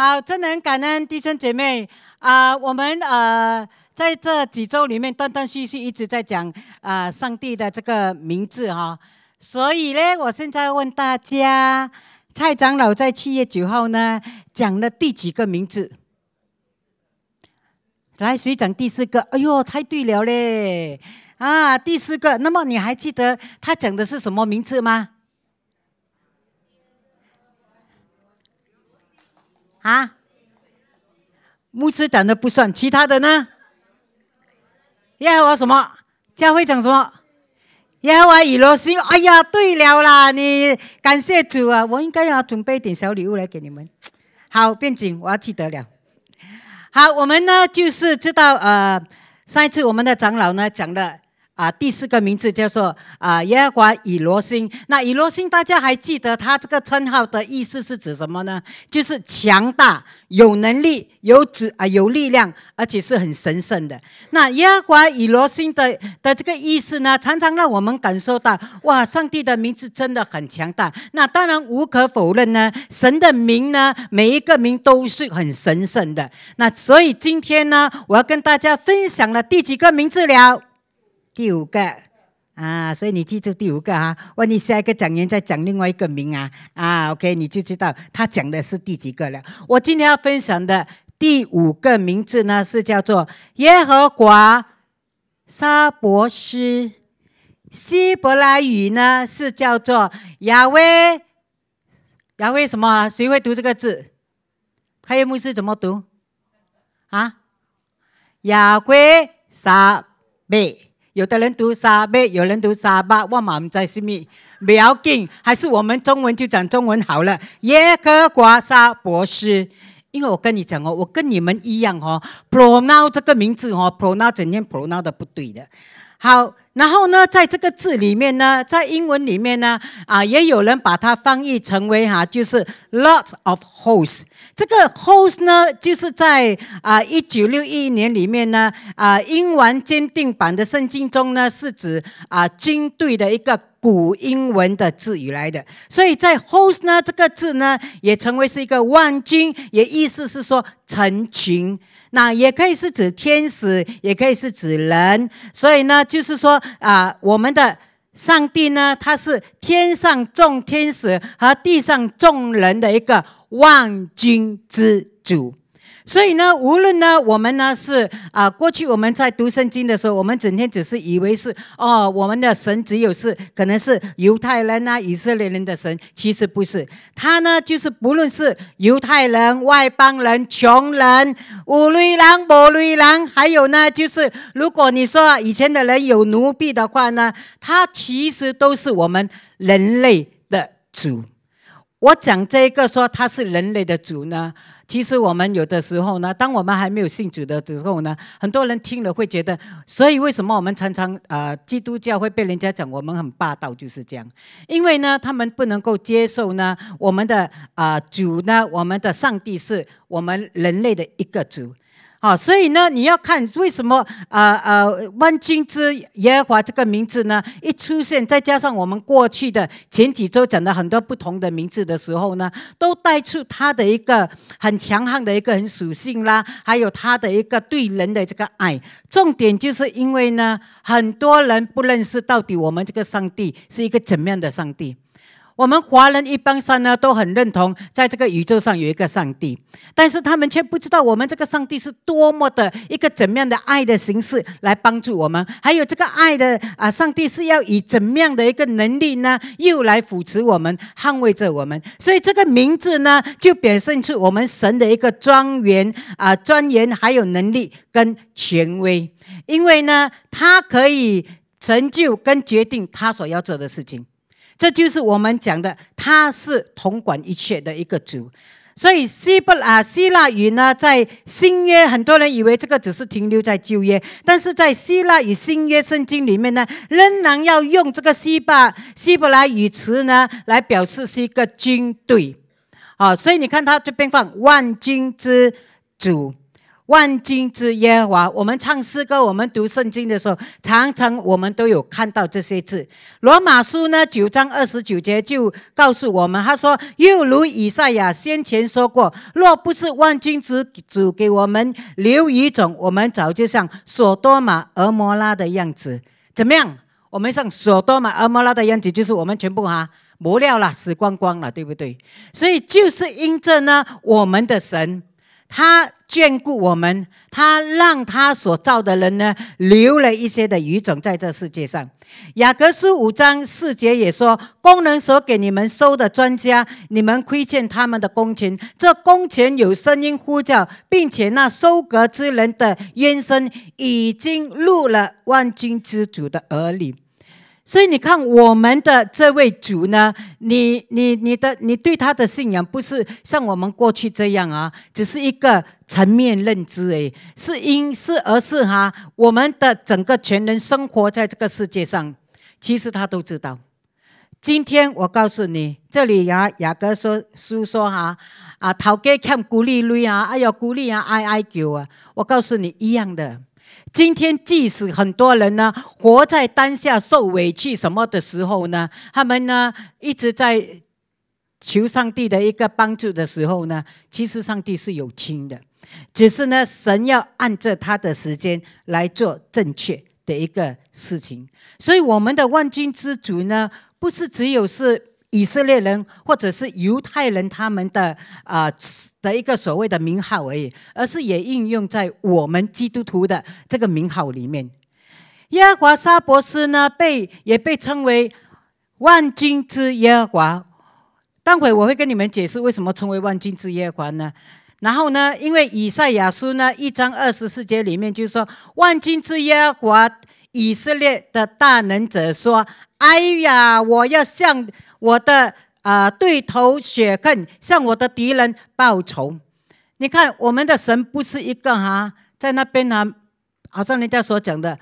好，真的很感恩弟兄姐妹啊！我们呃，在这几周里面断断续续一直在讲啊，上帝的这个名字哈。所以呢，我现在问大家，蔡长老在七月九号呢讲了第几个名字？来，谁讲第四个？哎呦，猜对了嘞！啊，第四个。那么你还记得他讲的是什么名字吗？啊，牧师讲的不算，其他的呢？然后我什么教会讲什么？然后我娱罗心。哎呀，对了啦，你感谢主啊，我应该要准备一点小礼物来给你们。好，变景，我要记得了。好，我们呢就是知道，呃，上一次我们的长老呢讲的。啊，第四个名字叫做啊，耶和华以罗星。那以罗星，大家还记得他这个称号的意思是指什么呢？就是强大、有能力、有指啊有力量，而且是很神圣的。那耶和华以罗星的的这个意思呢，常常让我们感受到哇，上帝的名字真的很强大。那当然无可否认呢，神的名呢，每一个名都是很神圣的。那所以今天呢，我要跟大家分享了第几个名字了？第五个啊，所以你记住第五个哈。万一下一个讲员再讲另外一个名啊，啊，OK，你就知道他讲的是第几个了。我今天要分享的第五个名字呢，是叫做耶和华沙伯斯，希伯来语呢是叫做亚威亚威什么？谁会读这个字？黑有牧师怎么读？啊，亚威沙贝。有的人读沙贝，有人读沙巴，我妈咪在身边不要紧，还是我们中文就讲中文好了。耶和华沙博士，因为我跟你讲哦，我跟你们一样哦，pronoun 这个名字哦，pronoun 整天 pronoun 的不对的，好。然后呢，在这个字里面呢，在英文里面呢，啊，也有人把它翻译成为“哈”，就是 “lots of hosts”。这个 h o s t 呢，就是在啊，一九六一年里面呢，啊，英文坚定版的圣经中呢，是指啊军队的一个古英文的字语来的。所以在 h o s t 呢这个字呢，也成为是一个万军，也意思是说成群。那也可以是指天使，也可以是指人，所以呢，就是说啊，我们的上帝呢，他是天上众天使和地上众人的一个万军之主。所以呢，无论呢，我们呢是啊，过去我们在读圣经的时候，我们整天只是以为是哦，我们的神只有是可能是犹太人啊、以色列人的神，其实不是。他呢，就是不论是犹太人、外邦人、穷人、乌瑞郎、摩瑞郎，还有呢，就是如果你说以前的人有奴婢的话呢，他其实都是我们人类的主。我讲这个说他是人类的主呢。其实我们有的时候呢，当我们还没有信主的时候呢，很多人听了会觉得，所以为什么我们常常啊，基督教会被人家讲我们很霸道，就是这样，因为呢，他们不能够接受呢，我们的啊主呢，我们的上帝是我们人类的一个主。好，所以呢，你要看为什么呃呃万军之耶和华这个名字呢，一出现，再加上我们过去的前几周讲的很多不同的名字的时候呢，都带出他的一个很强悍的一个属性啦，还有他的一个对人的这个爱。重点就是因为呢，很多人不认识到底我们这个上帝是一个怎么样的上帝。我们华人一般上呢都很认同，在这个宇宙上有一个上帝，但是他们却不知道我们这个上帝是多么的一个怎么样的爱的形式来帮助我们，还有这个爱的啊，上帝是要以怎么样的一个能力呢，又来扶持我们、捍卫着我们。所以这个名字呢，就表现出我们神的一个庄严啊、庄严，还有能力跟权威，因为呢，他可以成就跟决定他所要做的事情。这就是我们讲的，他是统管一切的一个主，所以希伯啊希腊语呢，在新约很多人以为这个只是停留在旧约，但是在希腊语新约圣经里面呢，仍然要用这个希伯希伯来语词呢来表示是一个军队，啊，所以你看他这边放万军之主。万军之耶和华，我们唱诗歌，我们读圣经的时候，常常我们都有看到这些字。罗马书呢，九章二十九节就告诉我们，他说：“又如以赛亚先前说过，若不是万军之主给我们留一种，我们早就像索多玛、俄摩拉的样子。怎么样？我们像索多玛、俄摩拉的样子，就是我们全部哈磨料了，死光光了，对不对？所以就是因着呢，我们的神。”他眷顾我们，他让他所造的人呢，留了一些的余种在这世界上。雅各书五章四节也说：“工人所给你们收的专家，你们亏欠他们的工钱。这工钱有声音呼叫，并且那收割之人的冤声已经入了万军之主的耳里。”所以你看我们的这位主呢，你你你的你对他的信仰不是像我们过去这样啊，只是一个层面认知，诶，是因是而是哈，我们的整个全人生活在这个世界上，其实他都知道。今天我告诉你，这里雅雅哥说书说哈啊，陶盖看古丽瑞啊，哎呀古丽啊哀哀求啊，我告诉你一样的。今天，即使很多人呢，活在当下受委屈什么的时候呢，他们呢一直在求上帝的一个帮助的时候呢，其实上帝是有听的，只是呢，神要按着他的时间来做正确的一个事情，所以我们的万军之主呢，不是只有是。以色列人或者是犹太人，他们的啊的一个所谓的名号而已，而是也应用在我们基督徒的这个名号里面。耶和华沙伯斯呢，被也被称为万军之耶和华。待会我会跟你们解释为什么称为万军之耶和华呢？然后呢，因为以赛亚书呢一章二十四节里面就是说，万军之耶和华以色列的大能者说：“哎呀，我要向。”我的啊，对头血恨，向我的敌人报仇。你看，我们的神不是一个哈，在那边呢，好像人家所讲的，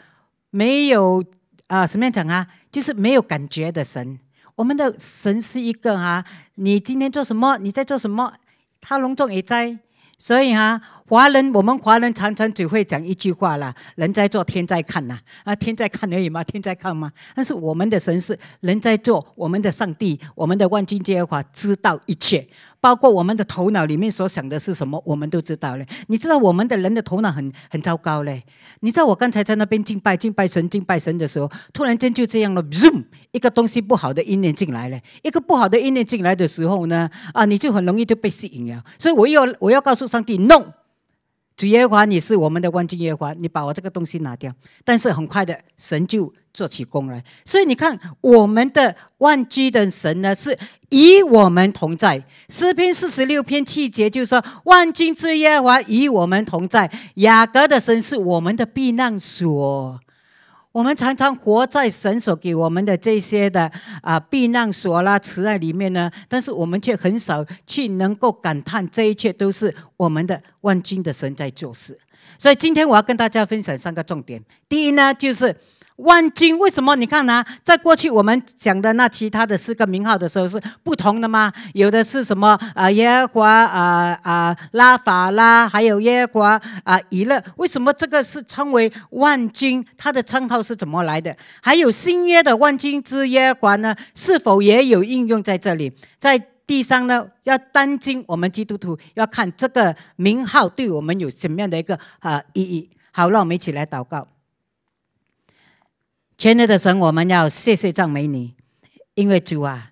没有啊，什么样讲啊？就是没有感觉的神。我们的神是一个哈，你今天做什么？你在做什么？他隆重也在，所以哈。华人，我们华人常常只会讲一句话啦：“人在做，天在看”呐啊，“天在看”而已嘛，天在看吗？但是我们的神是人在做，我们的上帝，我们的万军耶和华知道一切，包括我们的头脑里面所想的是什么，我们都知道嘞。你知道我们的人的头脑很很糟糕嘞。你知道我刚才在那边敬拜敬拜神敬拜神的时候，突然间就这样了，zoom，一个东西不好的意念进来了。一个不好的意念进来的时候呢，啊，你就很容易就被吸引了。所以我又我要告诉上帝，no。主耶和华你是我们的万军耶和华，你把我这个东西拿掉，但是很快的神就做起工来。所以你看，我们的万军的神呢，是与我们同在。诗篇四十六篇七节就说：“万军之耶和华与我们同在。”雅各的神是我们的避难所。我们常常活在神所给我们的这些的啊避难所啦、慈爱里面呢，但是我们却很少去能够感叹这一切都是我们的万军的神在做事。所以今天我要跟大家分享三个重点。第一呢，就是。万军为什么？你看呢？在过去我们讲的那其他的四个名号的时候是不同的吗？有的是什么啊？耶和华啊啊拉法拉，还有耶和啊以勒。为什么这个是称为万军？他的称号是怎么来的？还有新约的万军之耶和呢？是否也有应用在这里？在地上呢？要当今我们基督徒要看这个名号对我们有什么样的一个啊意义？好，让我们一起来祷告。全能的神，我们要谢谢赞美你，因为主啊，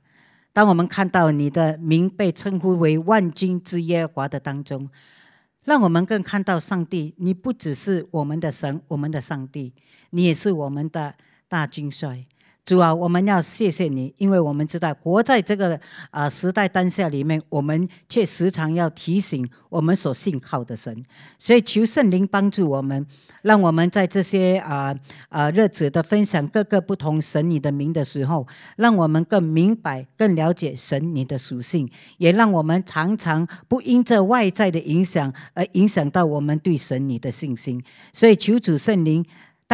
当我们看到你的名被称呼为万军之耶和华的当中，让我们更看到上帝，你不只是我们的神，我们的上帝，你也是我们的大军帅。主啊，我们要谢谢你，因为我们知道活在这个啊时代当下里面，我们却时常要提醒我们所信靠的神。所以求圣灵帮助我们，让我们在这些啊啊日子的分享各个不同神你的名的时候，让我们更明白、更了解神你的属性，也让我们常常不因这外在的影响而影响到我们对神你的信心。所以求主圣灵。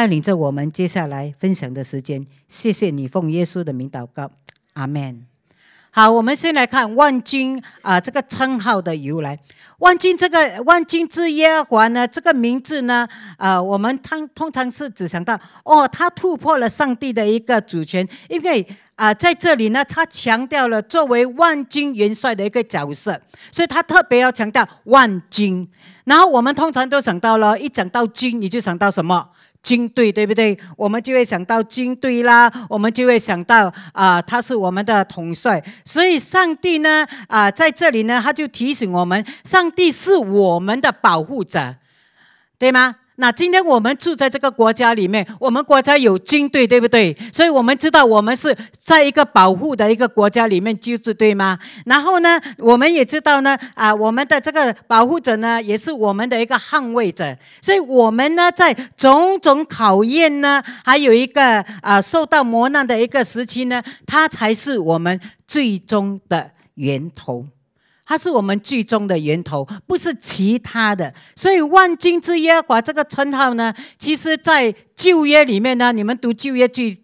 带领着我们接下来分享的时间，谢谢你奉耶稣的名祷告，阿门。好，我们先来看“万军”啊这个称号的由来。“万军”这个“万军之耶和华”呢，这个名字呢，啊，我们通通常是只想到，哦，他突破了上帝的一个主权，因为啊，在这里呢，他强调了作为万军元帅的一个角色，所以他特别要强调“万军”。然后我们通常都想到了，一讲到“军”，你就想到什么？军队对不对？我们就会想到军队啦，我们就会想到啊，他是我们的统帅。所以上帝呢啊，在这里呢，他就提醒我们，上帝是我们的保护者，对吗？那今天我们住在这个国家里面，我们国家有军队，对不对？所以我们知道我们是在一个保护的一个国家里面居住，对吗？然后呢，我们也知道呢，啊，我们的这个保护者呢，也是我们的一个捍卫者。所以，我们呢，在种种考验呢，还有一个啊，受到磨难的一个时期呢，他才是我们最终的源头。它是我们剧中的源头，不是其他的。所以“万金之约”这个称号呢，其实，在旧约里面呢，你们读旧约剧，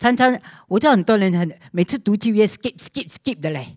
常常，我知道很多人很每次读旧约 skip skip skip 的嘞。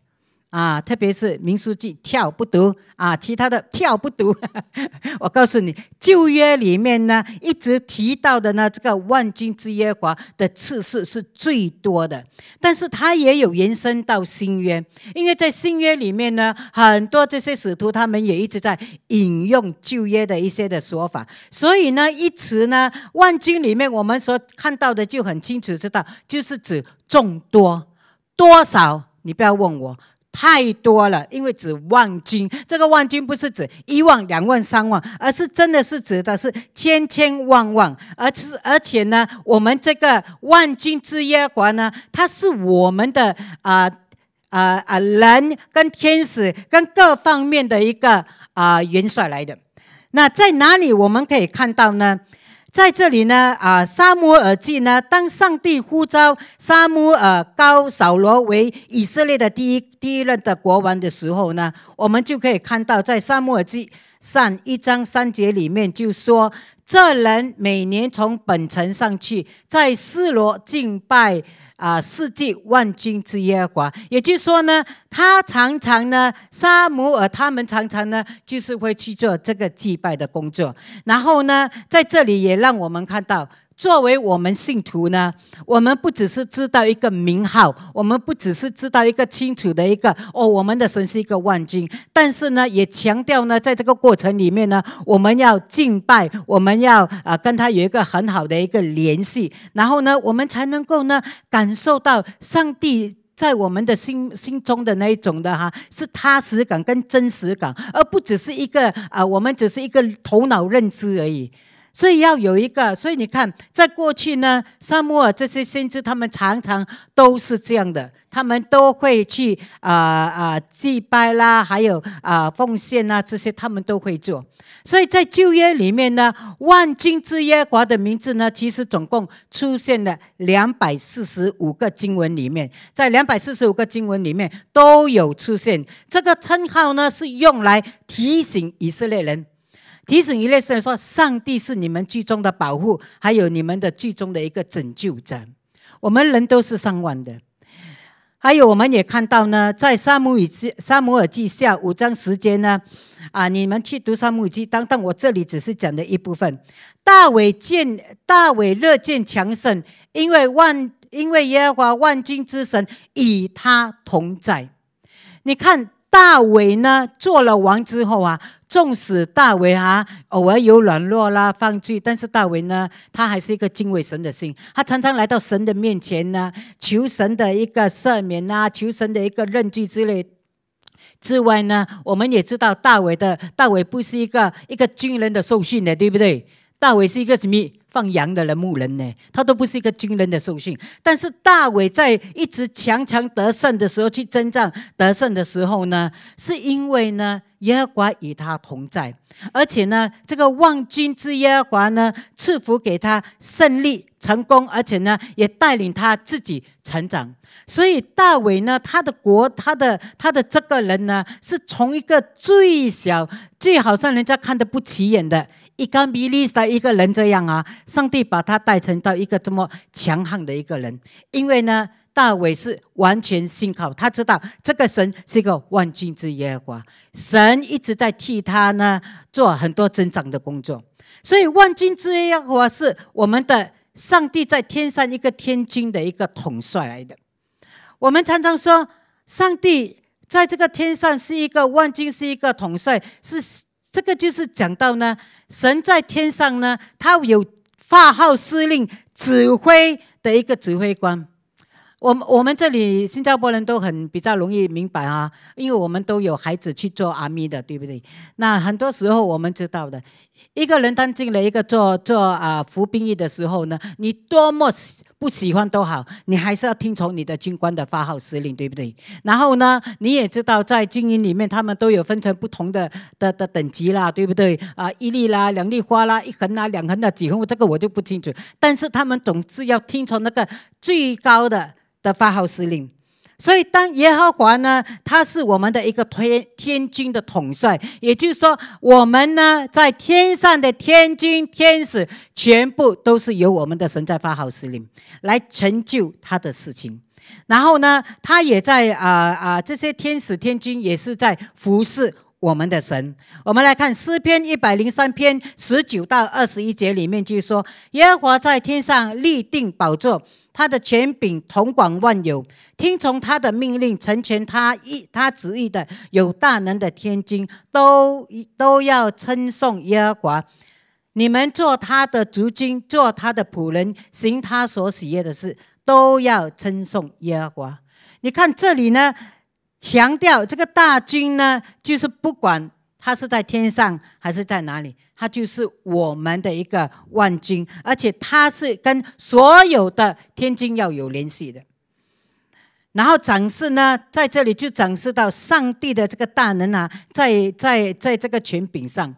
啊，特别是明书记跳不读啊，其他的跳不读。我告诉你，《旧约》里面呢，一直提到的呢，这个“万军之耶华”的次数是最多的。但是它也有延伸到新约，因为在新约里面呢，很多这些使徒他们也一直在引用旧约的一些的说法。所以呢，一词呢，“万军”里面我们所看到的就很清楚知道，就是指众多、多少。你不要问我。太多了，因为指万军，这个万军不是指一万、两万、三万，而是真的是指的是千千万万，而是而且呢，我们这个万军之耶和华呢，他是我们的啊啊啊人跟天使跟各方面的一个啊元帅来的。那在哪里我们可以看到呢？在这里呢，啊，萨摩尔记呢，当上帝呼召萨摩尔高扫罗为以色列的第一第一任的国王的时候呢，我们就可以看到，在萨摩尔记上一章三节里面就说，这人每年从本城上去，在示罗敬拜。啊，世界万军之耶和华，也就是说呢，他常常呢，沙姆尔他们常常呢，就是会去做这个祭拜的工作，然后呢，在这里也让我们看到。作为我们信徒呢，我们不只是知道一个名号，我们不只是知道一个清楚的一个哦，我们的神是一个万军，但是呢，也强调呢，在这个过程里面呢，我们要敬拜，我们要啊跟他有一个很好的一个联系，然后呢，我们才能够呢感受到上帝在我们的心心中的那一种的哈，是踏实感跟真实感，而不只是一个啊，我们只是一个头脑认知而已。所以要有一个，所以你看，在过去呢，萨摩尔这些先知他们常常都是这样的，他们都会去啊啊祭拜啦，还有啊奉献啊这些，他们都会做。所以在旧约里面呢，万金之耶华的名字呢，其实总共出现了两百四十五个经文里面，在两百四十五个经文里面都有出现这个称号呢，是用来提醒以色列人。提醒以色列人说：“上帝是你们剧中的保护，还有你们的剧中的一个拯救者。我们人都是上万的。还有，我们也看到呢，在《撒母以撒姆尔记》下五章时间呢，啊，你们去读《撒母以记》，等等。我这里只是讲的一部分。大卫见，大卫乐见强盛，因为万，因为耶和华万军之神与他同在。你看。”大卫呢做了王之后啊，纵使大卫啊偶尔有软弱啦犯罪，但是大卫呢，他还是一个敬畏神的心，他常常来到神的面前呢，求神的一个赦免啊，求神的一个认罪之类。之外呢，我们也知道大卫的，大卫不是一个一个军人的受训的，对不对？大伟是一个什么放羊的人牧人呢？他都不是一个军人的受训，但是大伟在一直强强得胜的时候去征战得胜的时候呢，是因为呢耶和华与他同在，而且呢这个万军之耶和华呢赐福给他胜利成功，而且呢也带领他自己成长。所以大伟呢他的国他的他的这个人呢是从一个最小最好像人家看的不起眼的。一个米利的一个人这样啊，上帝把他带成到一个这么强悍的一个人，因为呢，大卫是完全信靠，他知道这个神是一个万军之耶和华，神一直在替他呢做很多增长的工作，所以万军之耶和华是我们的上帝在天上一个天军的一个统帅来的。我们常常说，上帝在这个天上是一个万军，是一个统帅，是。这个就是讲到呢，神在天上呢，他有发号施令、指挥的一个指挥官。我我们这里新加坡人都很比较容易明白啊，因为我们都有孩子去做阿弥的，对不对？那很多时候我们知道的。一个人当进了一个做做啊服兵役的时候呢，你多么不喜欢都好，你还是要听从你的军官的发号施令，对不对？然后呢，你也知道在军营里面，他们都有分成不同的的的等级啦，对不对？啊，一粒啦，两粒花啦，一横啊，两横的几横，这个我就不清楚。但是他们总是要听从那个最高的的发号施令。所以，当耶和华呢，他是我们的一个天天军的统帅，也就是说，我们呢在天上的天军天使，全部都是由我们的神在发号施令，来成就他的事情。然后呢，他也在啊啊这些天使天军也是在服侍我们的神。我们来看诗篇一百零三篇十九到二十一节里面就说，耶和华在天上立定宝座。他的权柄统管万有，听从他的命令，成全他意、他旨意的有大能的天君都都要称颂耶和华。你们做他的族君，做他的仆人，行他所喜悦的事，都要称颂耶和华。你看这里呢，强调这个大军呢，就是不管他是在天上还是在哪里。他就是我们的一个万军，而且他是跟所有的天津要有联系的。然后展示呢，在这里就展示到上帝的这个大能啊，在在在这个权柄上。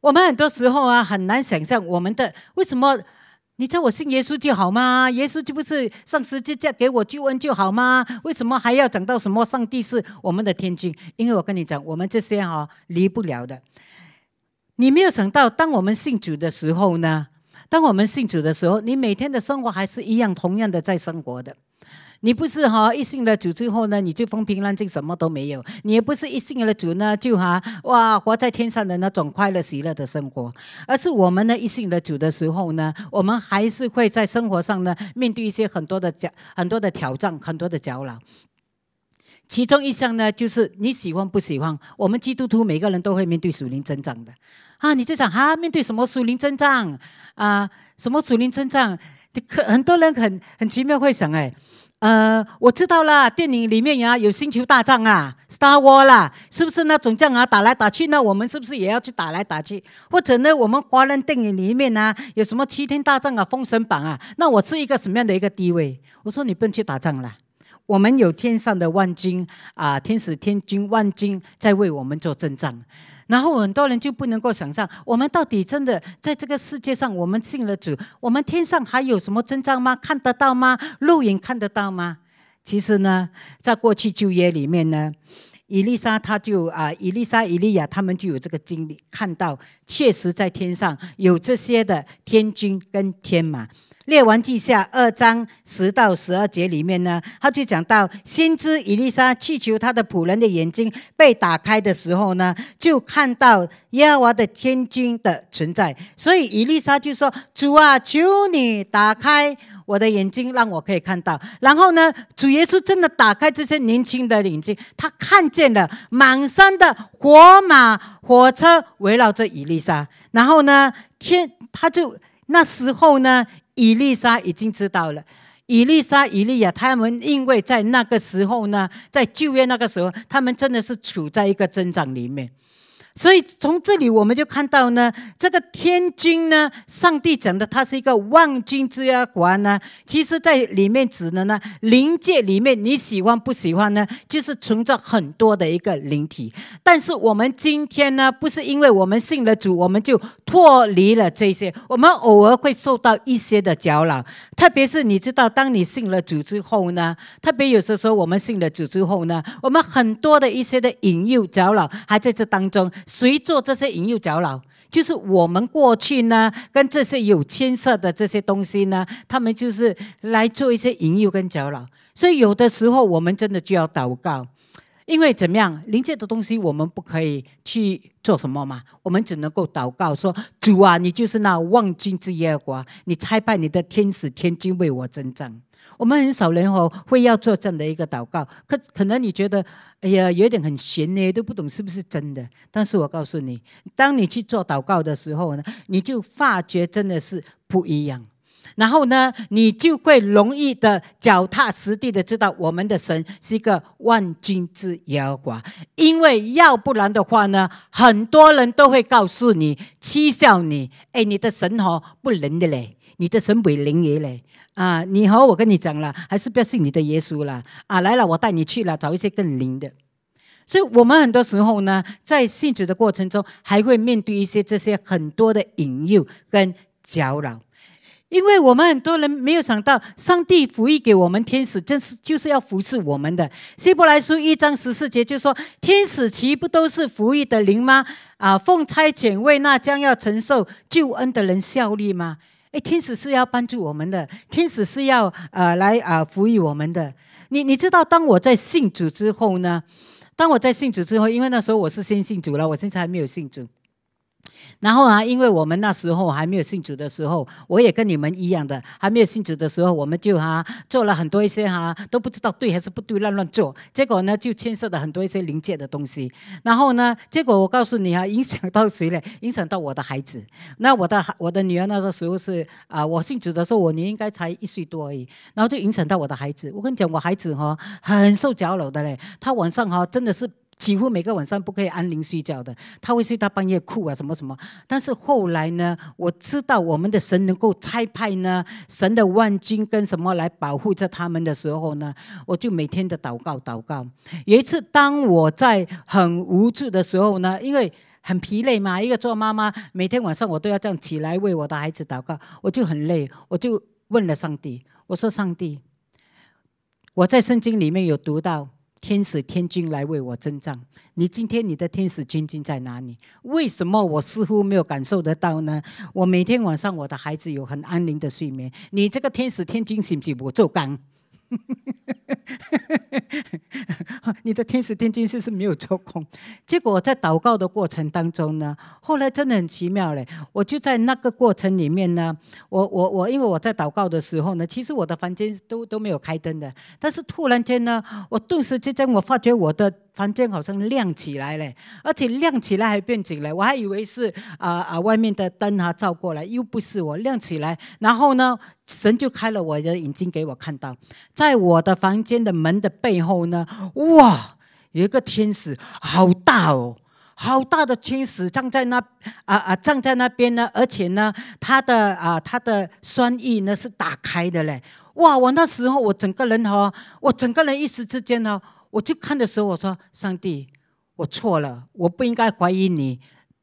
我们很多时候啊，很难想象我们的为什么？你叫我信耶稣就好吗？耶稣就不是上十字架给我救恩就好吗？为什么还要讲到什么上帝是我们的天君？因为我跟你讲，我们这些哈离不了的。你没有想到，当我们信主的时候呢？当我们信主的时候，你每天的生活还是一样同样的在生活的。你不是哈一信了主之后呢，你就风平浪静，什么都没有。你也不是一信了主呢，就哈哇活在天上的那种快乐喜乐的生活。而是我们呢一信了主的时候呢，我们还是会在生活上呢面对一些很多的很多的挑战，很多的搅扰。其中一项呢，就是你喜欢不喜欢？我们基督徒每个人都会面对属灵增长的。啊，你就讲啊，面对什么楚林征战啊，什么楚林征战，可很多人很很奇妙会想哎，呃，我知道啦，电影里面呀有星球大战啊，Star War 啦，是不是那种将啊打来打去？那我们是不是也要去打来打去？或者呢，我们华人电影里面呢有什么七天大战啊、封神榜啊？那我是一个什么样的一个地位？我说你不用去打仗了，我们有天上的万军啊，天使、天军、万军在为我们做征战。然后很多人就不能够想象，我们到底真的在这个世界上，我们信了主，我们天上还有什么真章吗？看得到吗？肉眼看得到吗？其实呢，在过去旧约里面呢，伊丽莎他就啊，伊丽莎、伊利亚他们就有这个经历，看到确实在天上有这些的天君跟天马。列王记下二章十到十二节里面呢，他就讲到先知以丽莎去求他的仆人的眼睛被打开的时候呢，就看到耶和华的天军的存在。所以以丽莎就说：“主啊，求你打开我的眼睛，让我可以看到。”然后呢，主耶稣真的打开这些年轻的眼睛，他看见了满山的火马火车围绕着以丽莎，然后呢，天他就那时候呢。伊丽莎已经知道了，伊丽莎、伊利亚，他们因为在那个时候呢，在就业那个时候，他们真的是处在一个增长里面。所以从这里我们就看到呢，这个天君呢，上帝讲的他是一个万军之亚国呢，其实在里面指的呢，灵界里面你喜欢不喜欢呢？就是存在很多的一个灵体，但是我们今天呢，不是因为我们信了主，我们就脱离了这些，我们偶尔会受到一些的搅扰，特别是你知道，当你信了主之后呢，特别有时候我们信了主之后呢，我们很多的一些的引诱搅扰还在这当中。谁做这些引诱、搅扰？就是我们过去呢，跟这些有牵涉的这些东西呢，他们就是来做一些引诱跟搅扰。所以有的时候我们真的就要祷告，因为怎么样，灵界的东西我们不可以去做什么嘛，我们只能够祷告说：主啊，你就是那万军之耶和华，你差派你的天使、天君为我增战。我们很少人哦，会要做这样的一个祷告。可可能你觉得，哎呀，有点很玄呢，都不懂是不是真的。但是我告诉你，当你去做祷告的时候呢，你就发觉真的是不一样。然后呢，你就会容易的脚踏实地的知道，我们的神是一个万军之耶和华。因为要不然的话呢，很多人都会告诉你，讥笑你，哎，你的神哦，不灵的嘞。你的神鬼灵也嘞啊！你好，我跟你讲了，还是不要信你的耶稣了啊！来了，我带你去了，找一些更灵的。所以我们很多时候呢，在信主的过程中，还会面对一些这些很多的引诱跟搅扰，因为我们很多人没有想到，上帝服役给我们天使，真是就是要服侍我们的。希伯来书一章十四节就说：天使岂不都是服役的灵吗？啊，奉差遣为那将要承受救恩的人效力吗？哎，天使是要帮助我们的，天使是要呃来呃服役我们的。你你知道，当我在信主之后呢，当我在信主之后，因为那时候我是先信主了，我现在还没有信主。然后啊，因为我们那时候还没有信主的时候，我也跟你们一样的，还没有信主的时候，我们就哈做了很多一些哈都不知道对还是不对乱乱做，结果呢就牵涉到很多一些灵界的东西。然后呢，结果我告诉你啊，影响到谁了？影响到我的孩子。那我的孩，我的女儿那时候是啊，我信主的时候我应该才一岁多而已。然后就影响到我的孩子。我跟你讲，我孩子哈很受搅扰的嘞。他晚上哈真的是。几乎每个晚上不可以安宁睡觉的，他会睡到半夜哭啊，什么什么。但是后来呢，我知道我们的神能够差派呢，神的万军跟什么来保护着他们的时候呢，我就每天的祷告祷告。有一次，当我在很无助的时候呢，因为很疲累嘛，一个做妈妈，每天晚上我都要这样起来为我的孩子祷告，我就很累，我就问了上帝，我说：“上帝，我在圣经里面有读到。”天使天君来为我征战。你今天你的天使天君在哪里？为什么我似乎没有感受得到呢？我每天晚上我的孩子有很安宁的睡眠，你这个天使天君是不是我做工？你的天使天是不是没有做空，结果我在祷告的过程当中呢，后来真的很奇妙嘞，我就在那个过程里面呢，我我我，因为我在祷告的时候呢，其实我的房间都都没有开灯的，但是突然间呢，我顿时之间，我发觉我的房间好像亮起来了，而且亮起来还变紧了，我还以为是啊啊外面的灯啊照过来，又不是我亮起来，然后呢。神就开了我的眼睛，给我看到，在我的房间的门的背后呢，哇，有一个天使，好大哦，好大的天使站在那啊啊，站在那边呢，而且呢，他的啊他的双翼呢是打开的嘞，哇！我那时候我整个人哈，我整个人一时之间呢，我就看的时候，我说上帝，我错了，我不应该怀疑你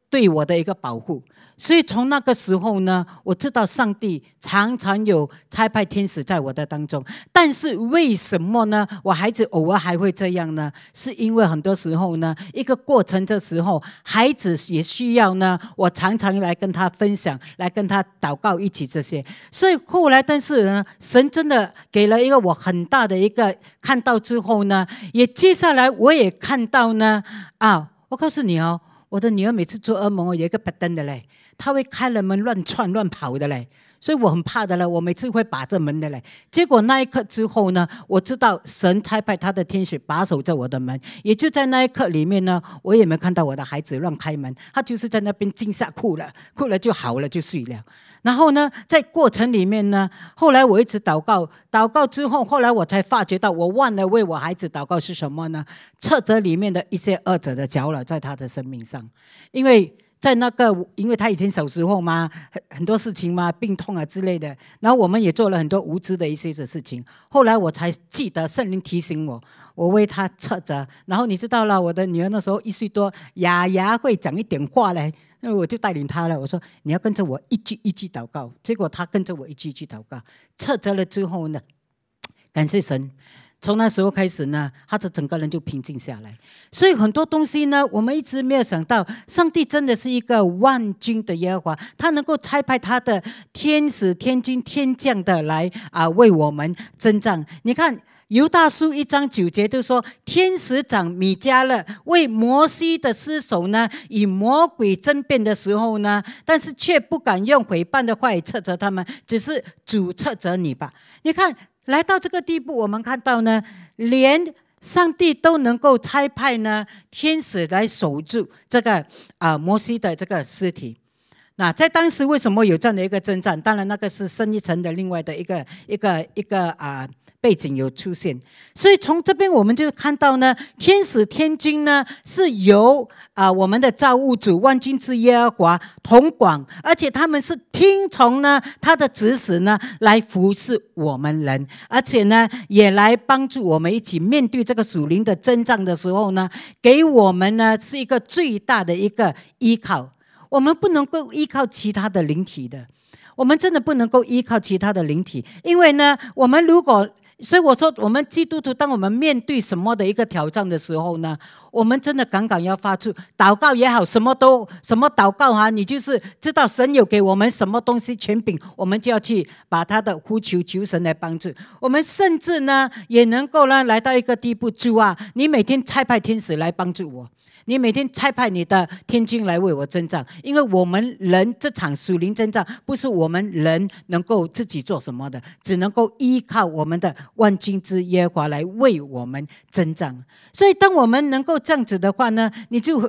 对我的一个保护。所以从那个时候呢，我知道上帝常常有差派天使在我的当中。但是为什么呢？我孩子偶尔还会这样呢？是因为很多时候呢，一个过程的时候，孩子也需要呢，我常常来跟他分享，来跟他祷告一起这些。所以后来，但是呢，神真的给了一个我很大的一个看到之后呢，也接下来我也看到呢，啊，我告诉你哦，我的女儿每次做噩梦哦，有一个白登的嘞。他会开了门乱窜乱跑的嘞，所以我很怕的嘞。我每次会把着门的嘞。结果那一刻之后呢，我知道神差派他的天使把守着我的门。也就在那一刻里面呢，我也没看到我的孩子乱开门，他就是在那边惊吓哭了，哭了就好了就睡了。然后呢，在过程里面呢，后来我一直祷告，祷告之后，后来我才发觉到我忘了为我孩子祷告是什么呢？测者里面的一些恶者的搅扰在他的生命上，因为。在那个，因为他以前小时候嘛，很很多事情嘛，病痛啊之类的。然后我们也做了很多无知的一些的事情。后来我才记得，圣灵提醒我，我为他测着。然后你知道了，我的女儿那时候一岁多，牙牙会讲一点话嘞，那我就带领他了。我说你要跟着我一句一句祷告。结果他跟着我一句一句祷告。测着了之后呢，感谢神。从那时候开始呢，他的整个人就平静下来。所以很多东西呢，我们一直没有想到，上帝真的是一个万军的耶和华，他能够差派他的天使、天军、天将的来啊，为我们征战。你看，犹大书一章九节就说：“天使长米迦勒为摩西的尸首呢，与魔鬼争辩的时候呢，但是却不敢用诽谤的话语斥责他们，只是主斥责你吧。”你看。来到这个地步，我们看到呢，连上帝都能够差派呢天使来守住这个啊摩西的这个尸体。那在当时为什么有这样的一个征战？当然，那个是深一层的另外的一个一个一个啊背景有出现。所以从这边我们就看到呢，天使天军呢是由啊我们的造物主万军之耶和华统管，而且他们是听从呢他的指使呢来服侍我们人，而且呢也来帮助我们一起面对这个属灵的征战的时候呢，给我们呢是一个最大的一个依靠。我们不能够依靠其他的灵体的，我们真的不能够依靠其他的灵体，因为呢，我们如果，所以我说，我们基督徒，当我们面对什么的一个挑战的时候呢，我们真的刚刚要发出祷告也好，什么都什么祷告啊，你就是知道神有给我们什么东西权柄，我们就要去把他的呼求求神来帮助。我们甚至呢，也能够呢，来到一个地步，住啊，你每天差派天使来帮助我。你每天差派你的天军来为我征战，因为我们人这场属灵征战不是我们人能够自己做什么的，只能够依靠我们的万军之耶和华来为我们征战。所以，当我们能够这样子的话呢，你就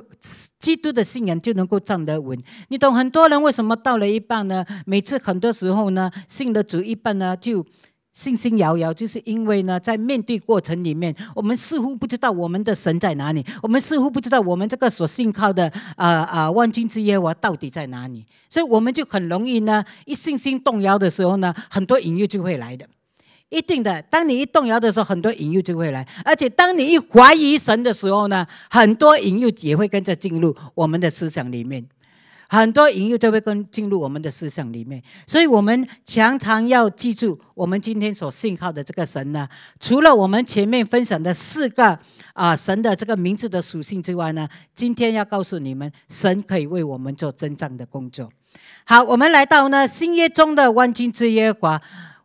基督的信仰就能够站得稳。你懂很多人为什么到了一半呢？每次很多时候呢，信的主一半呢，就。信心摇摇，就是因为呢，在面对过程里面，我们似乎不知道我们的神在哪里，我们似乎不知道我们这个所信靠的啊啊万军之耶和华到底在哪里，所以我们就很容易呢，一信心动摇的时候呢，很多引诱就会来的。一定的，当你一动摇的时候，很多引诱就会来，而且当你一怀疑神的时候呢，很多引诱也会跟着进入我们的思想里面。很多引诱就会跟进入我们的思想里面，所以我们常常要记住，我们今天所信靠的这个神呢，除了我们前面分享的四个啊神的这个名字的属性之外呢，今天要告诉你们，神可以为我们做增长的工作。好，我们来到呢新约中的万军之耶和华。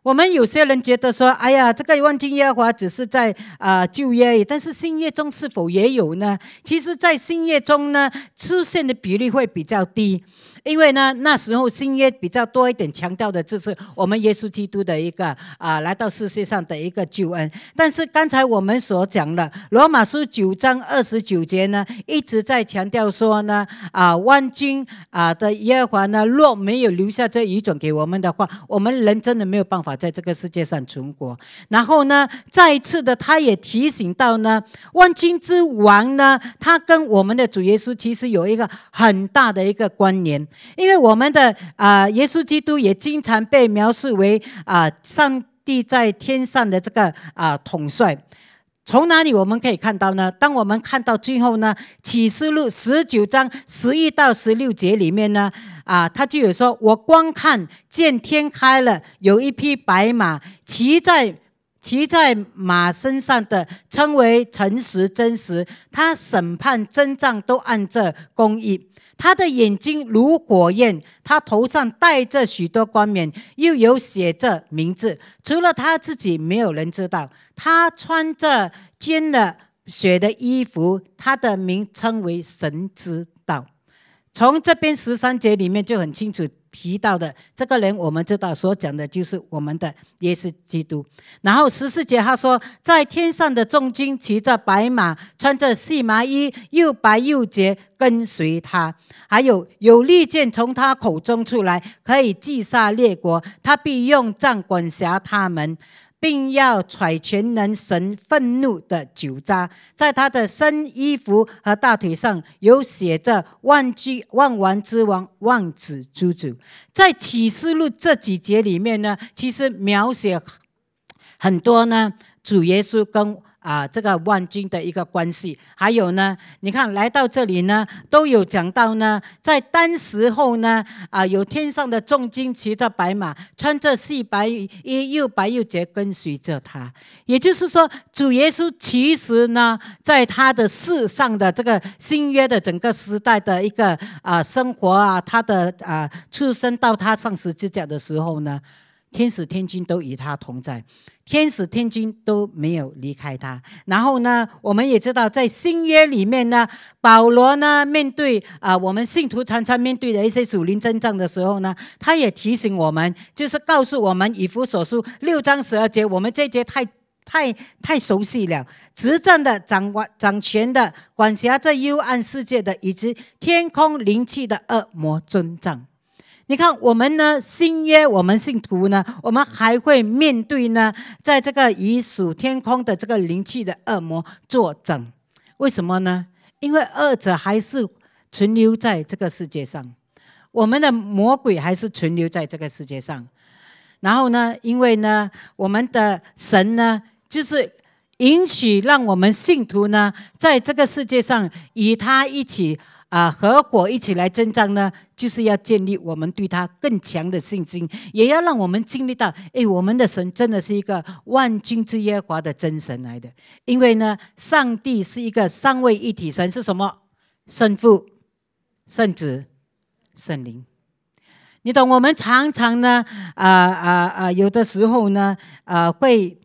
我们有些人觉得说，哎呀，这个万金油华只是在啊旧约，但是新叶中是否也有呢？其实，在新叶中呢，出现的比例会比较低。因为呢，那时候新约比较多一点，强调的就是我们耶稣基督的一个啊来到世界上的一个救恩。但是刚才我们所讲的罗马书九章二十九节呢，一直在强调说呢，啊万军啊的耶和华呢，若没有留下这遗种给我们的话，我们人真的没有办法在这个世界上存活。然后呢，再一次的他也提醒到呢，万军之王呢，他跟我们的主耶稣其实有一个很大的一个关联。因为我们的啊，耶稣基督也经常被描述为啊，上帝在天上的这个啊统帅。从哪里我们可以看到呢？当我们看到最后呢，《启示录》十九章十一到十六节里面呢，啊，他就有说：“我观看，见天开了，有一匹白马，骑在骑在马身上的，称为诚实真实。他审判真账，都按这公义。”他的眼睛如火焰，他头上戴着许多冠冕，又有写着名字，除了他自己，没有人知道。他穿着捐了血的衣服，他的名称为神之道。从这边十三节里面就很清楚。提到的这个人，我们知道所讲的就是我们的耶稣基督。然后十四节他说，在天上的众军骑着白马，穿着细麻衣，又白又洁，跟随他。还有有利剑从他口中出来，可以击杀列国，他必用杖管辖他们。并要揣全能神愤怒的酒渣，在他的身衣服和大腿上有写着“万君万王之王，万子之主”。在启示录这几节里面呢，其实描写很多呢，主耶稣跟。啊，这个万军的一个关系，还有呢，你看来到这里呢，都有讲到呢，在当时候呢，啊，有天上的众军骑着白马，穿着细白衣，又白又洁，跟随着他。也就是说，主耶稣其实呢，在他的世上的这个新约的整个时代的一个啊生活啊，他的啊出生到他上十字架的时候呢。天使、天军都与他同在，天使、天军都没有离开他。然后呢，我们也知道，在新约里面呢，保罗呢，面对啊，我们信徒常常面对的一些属灵争战的时候呢，他也提醒我们，就是告诉我们以弗所书六章十二节，我们这节太太太熟悉了，执政的、掌管、掌权的、管辖这幽暗世界的，以及天空灵气的恶魔尊长。你看，我们呢，新约，我们信徒呢，我们还会面对呢，在这个以属天空的这个灵气的恶魔作证，为什么呢？因为二者还是存留在这个世界上，我们的魔鬼还是存留在这个世界上。然后呢，因为呢，我们的神呢，就是允许让我们信徒呢，在这个世界上与他一起。啊，合伙一起来增长呢，就是要建立我们对他更强的信心，也要让我们经历到，哎，我们的神真的是一个万军之耶和华的真神来的。因为呢，上帝是一个三位一体神，是什么？圣父、圣子、圣灵。你懂？我们常常呢，啊啊啊，有的时候呢，啊会。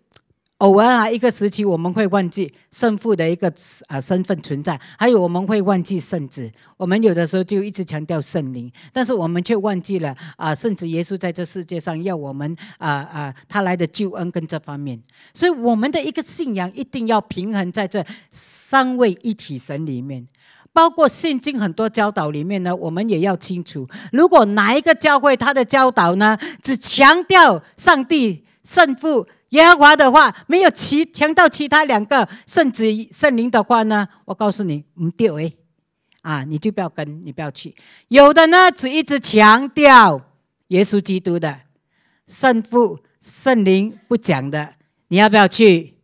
偶尔啊，一个时期我们会忘记圣父的一个啊身份存在，还有我们会忘记圣子。我们有的时候就一直强调圣灵，但是我们却忘记了啊，圣子耶稣在这世界上要我们啊啊，他来的救恩跟这方面。所以我们的一个信仰一定要平衡在这三位一体神里面，包括现今很多教导里面呢，我们也要清楚，如果哪一个教会他的教导呢，只强调上帝圣父。耶和华的话没有其强调其他两个圣子圣灵的话呢？我告诉你，唔丢诶，啊，你就不要跟，你不要去。有的呢只一直强调耶稣基督的圣父圣灵不讲的，你要不要去？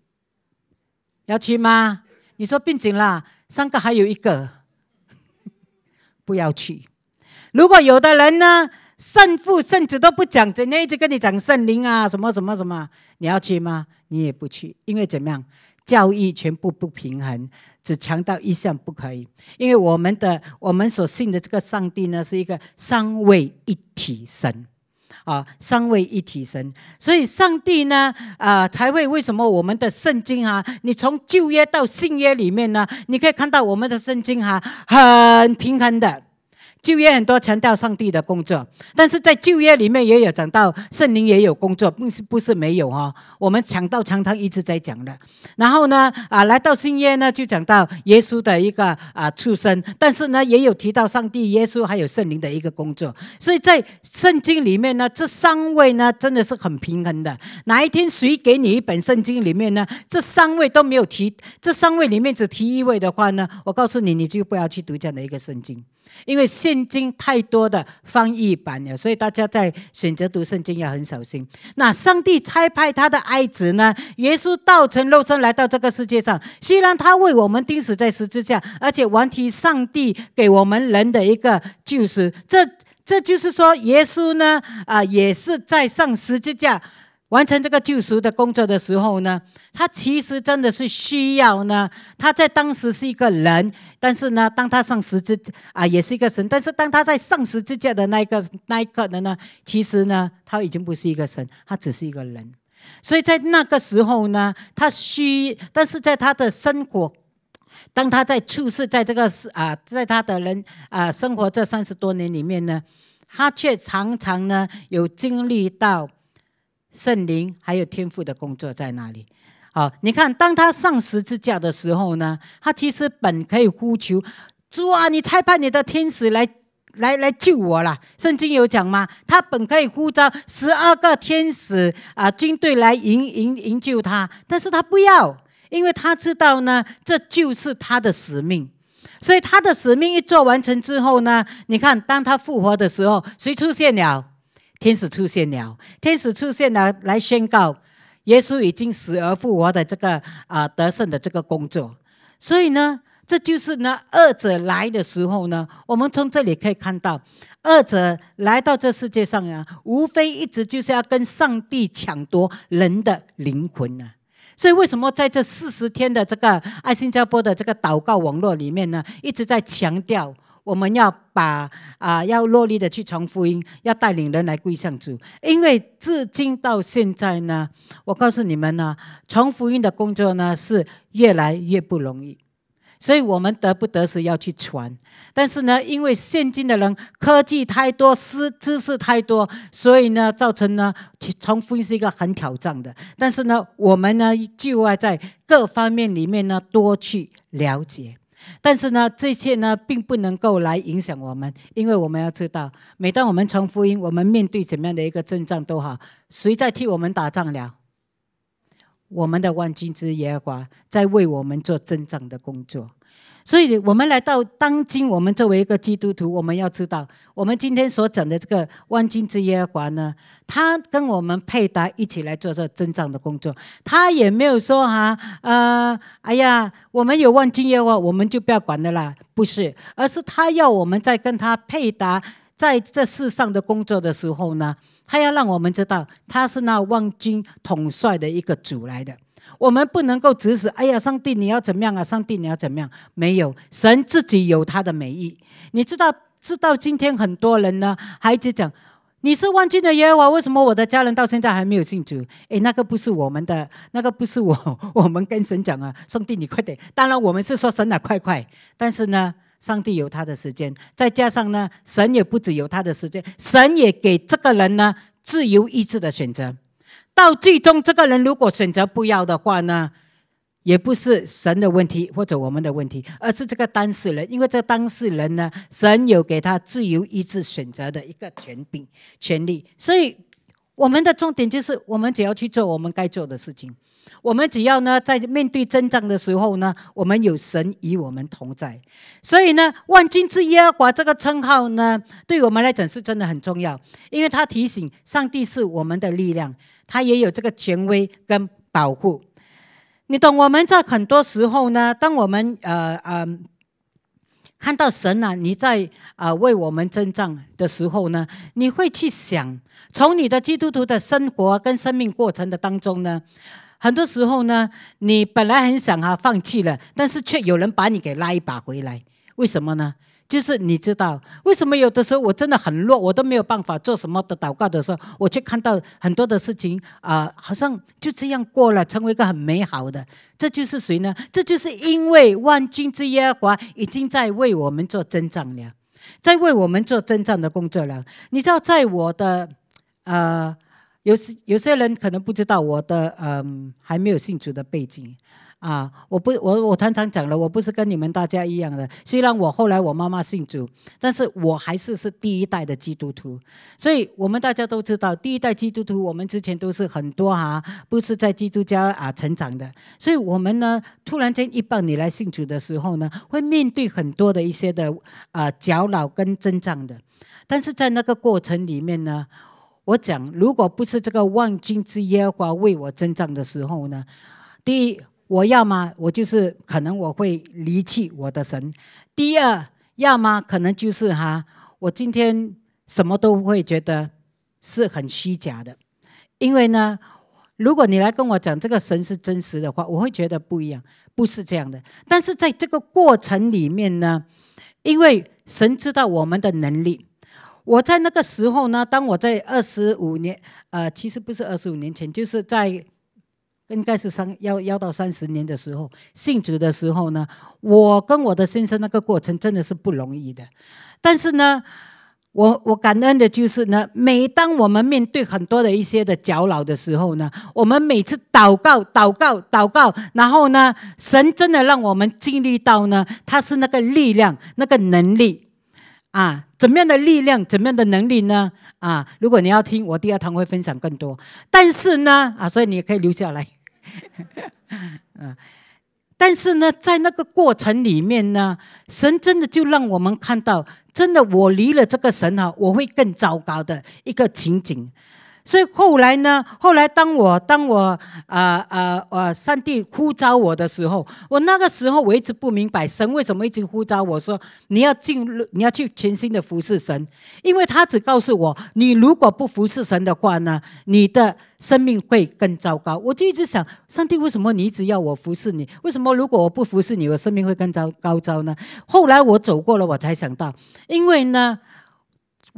要去吗？你说并紧啦，三个还有一个，不要去。如果有的人呢圣父圣子都不讲，整天一直跟你讲圣灵啊什么什么什么。你要去吗？你也不去，因为怎么样？教育全部不平衡，只强调一项不可以。因为我们的我们所信的这个上帝呢，是一个三位一体神，啊，三位一体神，所以上帝呢，啊，才会为什么我们的圣经啊，你从旧约到新约里面呢，你可以看到我们的圣经哈，很平衡的。就业很多强调上帝的工作，但是在就业里面也有讲到圣灵也有工作，不是不是没有哈。我们讲到常常一直在讲的，然后呢啊，来到新约呢就讲到耶稣的一个啊出生，但是呢也有提到上帝、耶稣还有圣灵的一个工作。所以在圣经里面呢，这三位呢真的是很平衡的。哪一天谁给你一本圣经里面呢，这三位都没有提，这三位里面只提一位的话呢，我告诉你，你就不要去读这样的一个圣经。因为圣经太多的翻译版了，所以大家在选择读圣经要很小心。那上帝差派他的爱子呢？耶稣道成肉身来到这个世界上，虽然他为我们钉死在十字架，而且完提上帝给我们人的一个救赎。这这就是说，耶稣呢啊，也是在上十字架。完成这个救赎的工作的时候呢，他其实真的是需要呢。他在当时是一个人，但是呢，当他上十字啊，也是一个神。但是当他在上十字架的那一个那一刻呢，其实呢，他已经不是一个神，他只是一个人。所以在那个时候呢，他需，但是在他的生活，当他在处世，在这个啊，在他的人啊生活这三十多年里面呢，他却常常呢有经历到。圣灵还有天赋的工作在哪里？好，你看，当他上十字架的时候呢，他其实本可以呼求，主啊，你差派你的天使来来来救我了。圣经有讲吗？他本可以呼召十二个天使啊，军队来营营营救他，但是他不要，因为他知道呢，这就是他的使命。所以他的使命一做完成之后呢，你看，当他复活的时候，谁出现了？天使出现了，天使出现了，来宣告耶稣已经死而复活的这个啊得胜的这个工作。所以呢，这就是呢，二者来的时候呢，我们从这里可以看到，二者来到这世界上呀，无非一直就是要跟上帝抢夺人的灵魂呢。所以为什么在这四十天的这个爱新加坡的这个祷告网络里面呢，一直在强调？我们要把啊，要落力的去传福音，要带领人来归向主。因为至今到现在呢，我告诉你们呢，传福音的工作呢是越来越不容易，所以我们得不得是要去传。但是呢，因为现今的人科技太多，知知识太多，所以呢，造成呢传福音是一个很挑战的。但是呢，我们呢就要在各方面里面呢多去了解。但是呢，这些呢，并不能够来影响我们，因为我们要知道，每当我们传福音，我们面对怎么样的一个阵仗都好，谁在替我们打仗了？我们的万军之耶和华在为我们做阵仗的工作。所以，我们来到当今，我们作为一个基督徒，我们要知道，我们今天所讲的这个万军之耶和华呢，他跟我们配搭一起来做这增长的工作，他也没有说哈，呃，哎呀，我们有万军耶和华，我们就不要管的啦，不是，而是他要我们在跟他配搭在这世上的工作的时候呢，他要让我们知道，他是那万军统帅的一个主来的。我们不能够指使，哎呀，上帝，你要怎么样啊？上帝，你要怎么样？没有，神自己有他的美意。你知道，知道今天很多人呢，还一直讲，你是万军的耶和华，为什么我的家人到现在还没有信主？哎，那个不是我们的，那个不是我，我们跟神讲啊，上帝，你快点！当然，我们是说神啊，快快！但是呢，上帝有他的时间，再加上呢，神也不只有他的时间，神也给这个人呢自由意志的选择。到最终，这个人如果选择不要的话呢，也不是神的问题或者我们的问题，而是这个当事人。因为这个当事人呢，神有给他自由意志选择的一个权柄、权利。所以，我们的重点就是，我们只要去做我们该做的事情。我们只要呢，在面对争战的时候呢，我们有神与我们同在。所以呢，“万军之耶和华”这个称号呢，对我们来讲是真的很重要，因为他提醒上帝是我们的力量。他也有这个权威跟保护，你懂？我们在很多时候呢，当我们呃呃看到神啊，你在啊为我们征战的时候呢，你会去想，从你的基督徒的生活跟生命过程的当中呢，很多时候呢，你本来很想啊放弃了，但是却有人把你给拉一把回来，为什么呢？就是你知道为什么有的时候我真的很弱，我都没有办法做什么的祷告的时候，我却看到很多的事情啊，好像就这样过了，成为一个很美好的。这就是谁呢？这就是因为万军之耶和华已经在为我们做增长了，在为我们做增长的工作了。你知道，在我的呃，有时有些人可能不知道我的嗯还没有信主的背景。啊！我不，我我常常讲了，我不是跟你们大家一样的。虽然我后来我妈妈信主，但是我还是是第一代的基督徒。所以我们大家都知道，第一代基督徒，我们之前都是很多哈，不是在基督家啊成长的。所以我们呢，突然间一帮你来信主的时候呢，会面对很多的一些的啊搅扰跟争战的。但是在那个过程里面呢，我讲，如果不是这个万军之烟花为我争战的时候呢，第一。我要么我就是可能我会离弃我的神。第二，要么可能就是哈，我今天什么都会觉得是很虚假的，因为呢，如果你来跟我讲这个神是真实的话，我会觉得不一样，不是这样的。但是在这个过程里面呢，因为神知道我们的能力，我在那个时候呢，当我在二十五年，呃，其实不是二十五年前，就是在。应该是三幺幺到三十年的时候，性子的时候呢，我跟我的先生那个过程真的是不容易的，但是呢，我我感恩的就是呢，每当我们面对很多的一些的脚老的时候呢，我们每次祷告祷告祷告，然后呢，神真的让我们经历到呢，他是那个力量那个能力，啊，怎么样的力量，怎么样的能力呢？啊，如果你要听，我第二堂会分享更多，但是呢，啊，所以你可以留下来。但是呢，在那个过程里面呢，神真的就让我们看到，真的我离了这个神哈，我会更糟糕的一个情景。所以后来呢？后来当我当我啊啊啊！上帝呼召我的时候，我那个时候我一直不明白，神为什么一直呼召我说你要进入，你要去全新的服侍神。因为他只告诉我，你如果不服侍神的话呢，你的生命会更糟糕。我就一直想，上帝为什么你一直要我服侍你？为什么如果我不服侍你，我生命会更糟糕呢？后来我走过了，我才想到，因为呢。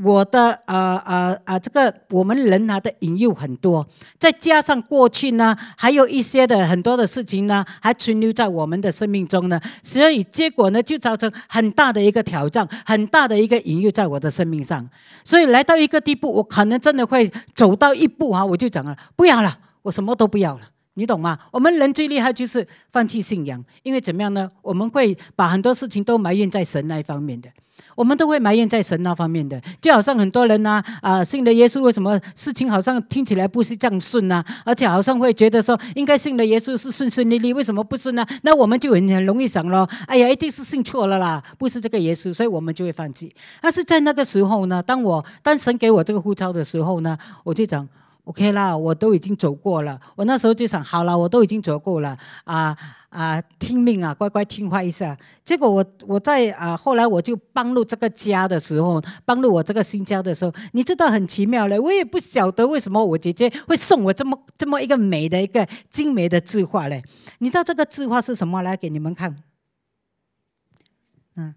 我的啊啊啊，这个我们人啊的引诱很多，再加上过去呢，还有一些的很多的事情呢，还存留在我们的生命中呢，所以结果呢，就造成很大的一个挑战，很大的一个引诱在我的生命上，所以来到一个地步，我可能真的会走到一步啊，我就讲了，不要了，我什么都不要了。你懂吗？我们人最厉害就是放弃信仰，因为怎么样呢？我们会把很多事情都埋怨在神那一方面的，我们都会埋怨在神那方面的。就好像很多人呢，啊，信了耶稣，为什么事情好像听起来不是这样顺呢？而且好像会觉得说，应该信了耶稣是顺顺利利，为什么不是呢？那我们就很很容易想咯，哎呀，一定是信错了啦，不是这个耶稣，所以我们就会放弃。但是在那个时候呢，当我当神给我这个呼召的时候呢，我就讲，OK 啦，我都已经走过了。我那时候就想，好了，我都已经走过了啊啊，听命啊，乖乖听话一下。结果我我在啊，后来我就搬入这个家的时候，搬入我这个新家的时候，你知道很奇妙嘞，我也不晓得为什么我姐姐会送我这么这么一个美的一个精美的字画嘞。你知道这个字画是什么？来给你们看。嗯，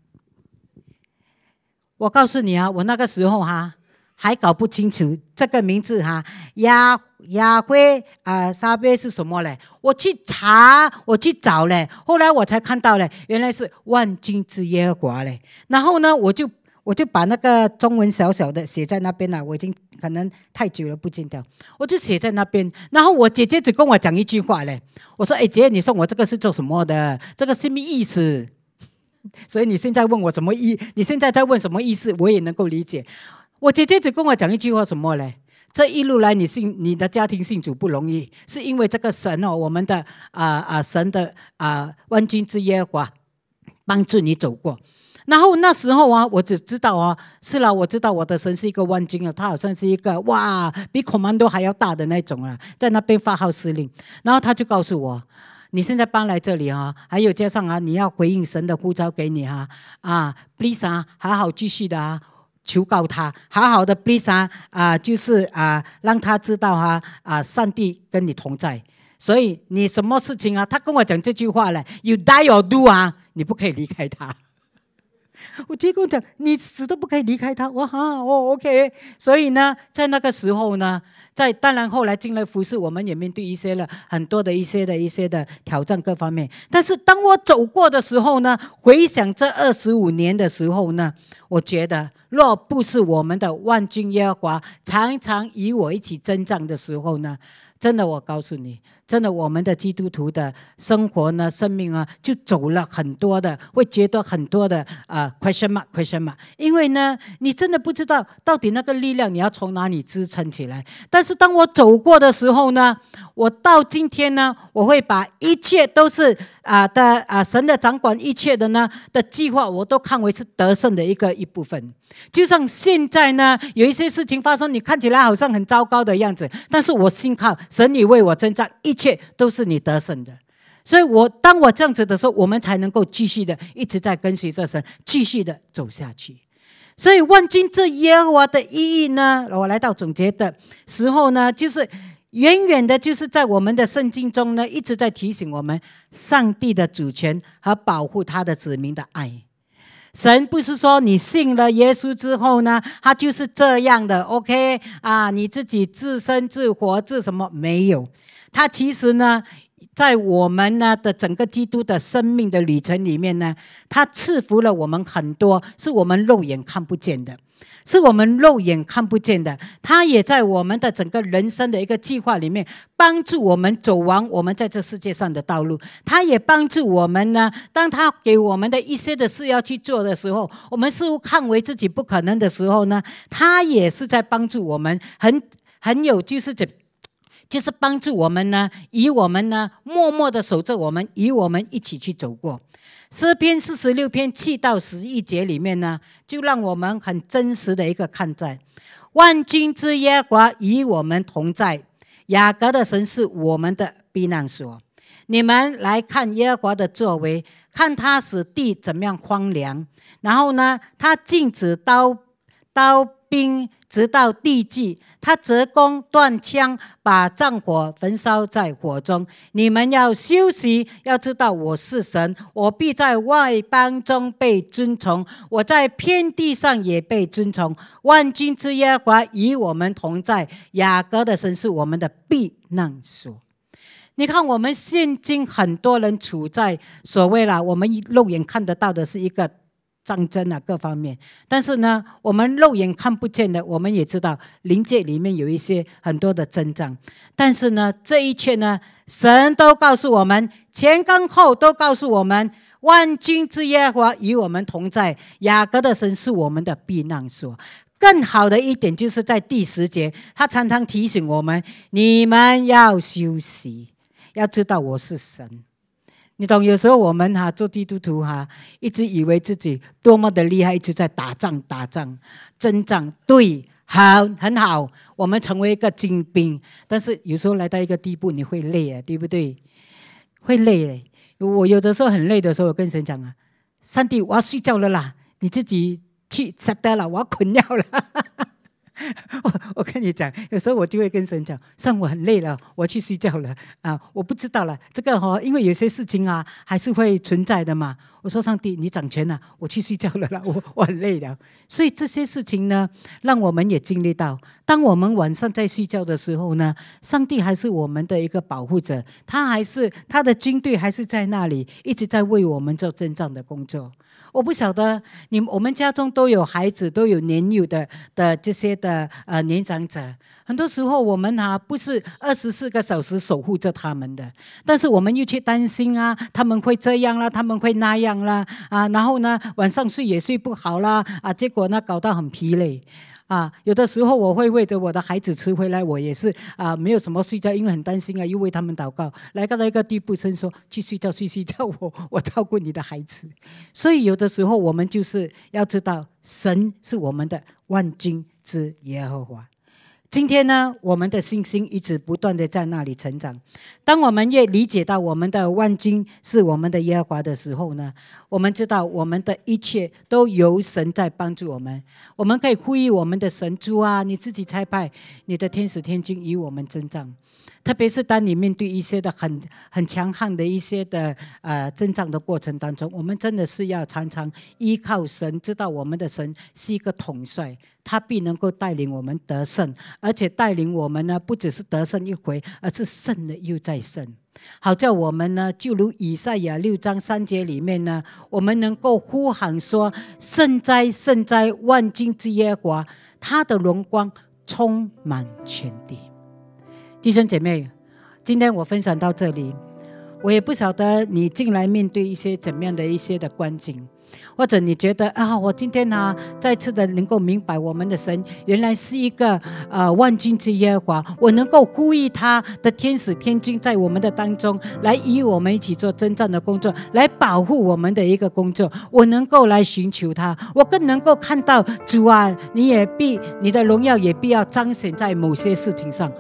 我告诉你啊，我那个时候哈。还搞不清楚这个名字哈，亚亚辉啊，撒贝是什么嘞？我去查，我去找嘞，后来我才看到嘞，原来是万军之耶和华嘞。然后呢，我就我就把那个中文小小的写在那边了。我已经可能太久了，不见掉，我就写在那边。然后我姐姐只跟我讲一句话嘞，我说：“哎，姐，你送我这个是做什么的？这个什么意思？” 所以你现在问我什么意？你现在在问什么意思？我也能够理解。我姐姐只跟我讲一句话，什么嘞？这一路来，你信你的家庭信主不容易，是因为这个神哦，我们的啊啊神的啊万军之耶和华帮助你走过。然后那时候啊，我只知道啊，是了，我知道我的神是一个万军啊，他好像是一个哇，比孔明都还要大的那种啊，在那边发号施令。然后他就告诉我，你现在搬来这里啊，还有加上啊，你要回应神的呼召给你啊啊 l i s 好继续的啊。求告他，好好的悲萨啊，就是啊，让他知道啊啊，上帝跟你同在，所以你什么事情啊？他跟我讲这句话了，You die or do 啊，你不可以离开他。我结果讲，你死都不可以离开他。我哈好，我 OK。所以呢，在那个时候呢，在当然，后来进来服侍，我们也面对一些了很多的一些的一些的挑战各方面。但是当我走过的时候呢，回想这二十五年的时候呢，我觉得若不是我们的万军耶和华常常与我一起征战的时候呢，真的，我告诉你。真的，我们的基督徒的生活呢，生命啊，就走了很多的，会觉得很多的啊，mark，question 嘛，a r 嘛。因为呢，你真的不知道到底那个力量你要从哪里支撑起来。但是当我走过的时候呢，我到今天呢，我会把一切都是啊的啊，神的掌管一切的呢的计划，我都看为是得胜的一个一部分。就像现在呢，有一些事情发生，你看起来好像很糟糕的样子，但是我信靠神，你为我增加一。一切都是你得胜的，所以我当我这样子的时候，我们才能够继续的一直在跟随着神，继续的走下去。所以万军之耶和华的意义呢，我来到总结的时候呢，就是远远的，就是在我们的圣经中呢，一直在提醒我们上帝的主权和保护他的子民的爱。神不是说你信了耶稣之后呢，他就是这样的。OK 啊，你自己自生自活自什么没有？他其实呢，在我们呢的整个基督的生命的旅程里面呢，他赐福了我们很多，是我们肉眼看不见的，是我们肉眼看不见的。他也在我们的整个人生的一个计划里面，帮助我们走完我们在这世界上的道路。他也帮助我们呢，当他给我们的一些的事要去做的时候，我们似乎看为自己不可能的时候呢，他也是在帮助我们，很很有就是这。就是帮助我们呢，与我们呢默默的守着我们，与我们一起去走过。诗篇四十六篇七到十一节里面呢，就让我们很真实的一个看在万军之耶和华与我们同在，雅各的神是我们的避难所。你们来看耶和华的作为，看他使地怎么样荒凉，然后呢，他禁止刀，刀。兵直到地极，他折弓断枪，把战火焚烧在火中。你们要休息，要知道我是神，我必在外邦中被尊崇，我在偏地上也被尊崇。万军之耶和华与我们同在。雅各的神是我们的避难所。你看，我们现今很多人处在所谓了，我们肉眼看得到的是一个。战争啊，各方面。但是呢，我们肉眼看不见的，我们也知道灵界里面有一些很多的征兆，但是呢，这一切呢，神都告诉我们，前跟后都告诉我们，万军之耶和与我们同在。雅各的神是我们的避难所。更好的一点，就是在第十节，他常常提醒我们：你们要休息，要知道我是神。你懂？有时候我们哈做基督徒哈，一直以为自己多么的厉害，一直在打仗打仗、征战，对，好很好，我们成为一个精兵。但是有时候来到一个地步，你会累，啊，对不对？会累。我有的时候很累的时候，我跟神讲啊：“上帝，我要睡觉了啦，你自己去撒得了，我要困尿了。” 我我跟你讲，有时候我就会跟神讲，算我很累了，我去睡觉了啊！我不知道了，这个哈，因为有些事情啊，还是会存在的嘛。我说，上帝，你掌权了，我去睡觉了啦，我我很累了。所以这些事情呢，让我们也经历到，当我们晚上在睡觉的时候呢，上帝还是我们的一个保护者，他还是他的军队还是在那里，一直在为我们做真战的工作。我不晓得，你我们家中都有孩子，都有年幼的的这些的呃年长者，很多时候我们哈不是二十四个小时守护着他们的，但是我们又去担心啊，他们会这样啦，他们会那样啦，啊，然后呢晚上睡也睡不好啦，啊，结果呢搞得很疲累。啊，有的时候我会为着我的孩子吃回来，我也是啊，没有什么睡觉，因为很担心啊，又为他们祷告，来到那个地步，说去睡觉，睡睡觉，我 我照顾你的孩子，所以有的时候我们就是要知道，神是我们的万军之耶和华。今天呢，我们的信心一直不断的在那里成长。当我们越理解到我们的万金是我们的耶和华的时候呢，我们知道我们的一切都由神在帮助我们。我们可以呼吁我们的神主啊，你自己猜派你的天使天君与我们增战。特别是当你面对一些的很很强悍的一些的呃增战的过程当中，我们真的是要常常依靠神，知道我们的神是一个统帅。他必能够带领我们得胜，而且带领我们呢，不只是得胜一回，而是胜了又再胜。好在我们呢，就如以赛亚六章三节里面呢，我们能够呼喊说：“胜哉，胜哉，万军之耶和华，他的荣光充满全地。”弟兄姐妹，今天我分享到这里，我也不晓得你进来面对一些怎么样的一些的观景。或者你觉得啊，我今天呢，再次的能够明白我们的神原来是一个呃万军之耶和华，我能够呼吁他的天使天君在我们的当中来与我们一起做真正的工作，来保护我们的一个工作，我能够来寻求他，我更能够看到主啊，你也必你的荣耀也必要彰显在某些事情上。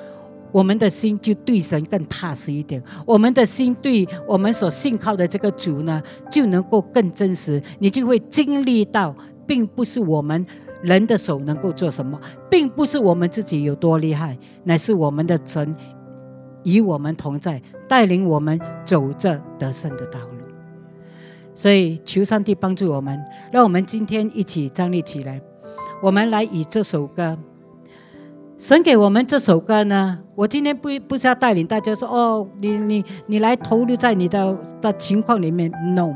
我们的心就对神更踏实一点，我们的心对我们所信靠的这个主呢，就能够更真实。你就会经历到，并不是我们人的手能够做什么，并不是我们自己有多厉害，乃是我们的神与我们同在，带领我们走着得胜的道路。所以，求上帝帮助我们，让我们今天一起站立起来，我们来以这首歌。神给我们这首歌呢，我今天不不是要带领大家说哦，你你你来投入在你的的情况里面弄。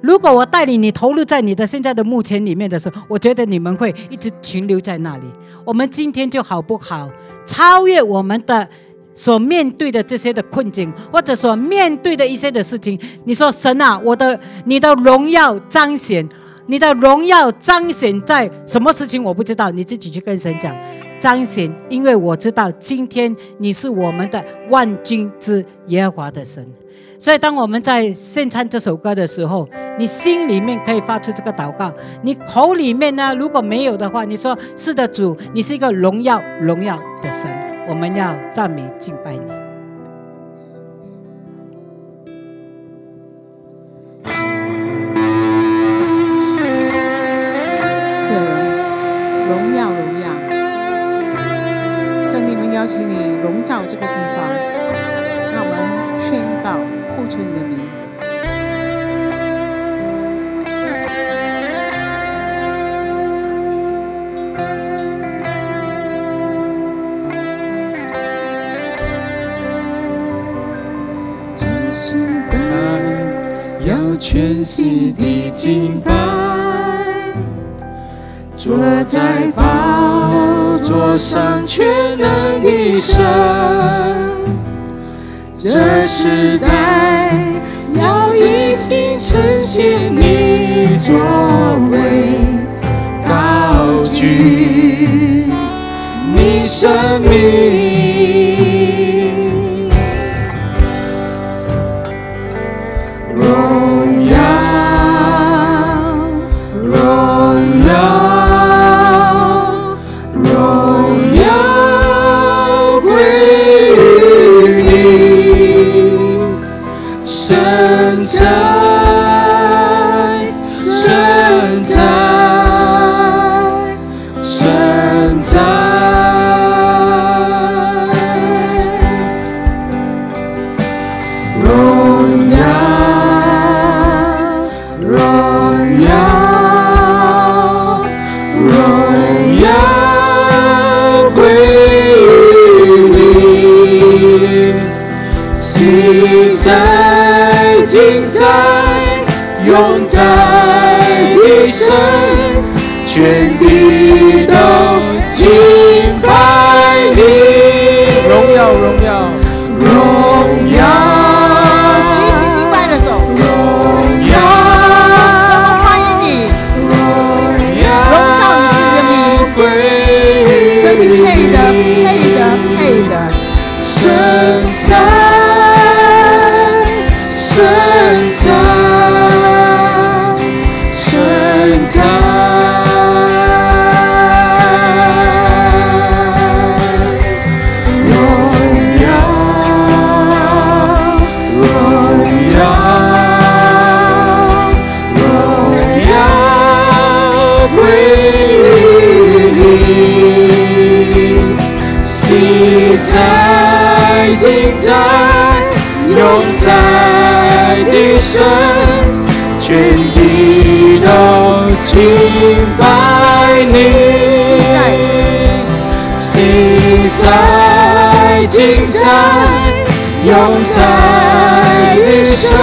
如果我带领你投入在你的现在的目前里面的时候，我觉得你们会一直停留在那里。我们今天就好不好超越我们的所面对的这些的困境，或者所面对的一些的事情？你说神啊，我的你的荣耀彰显。你的荣耀彰显在什么事情我不知道，你自己去跟神讲彰显，因为我知道今天你是我们的万军之耶和华的神，所以当我们在献唱这首歌的时候，你心里面可以发出这个祷告，你口里面呢如果没有的话，你说是的主，你是一个荣耀荣耀的神，我们要赞美敬拜你。坐在宝座上，全能的神，这时代要一心称谢你作为，高举你生命。一身，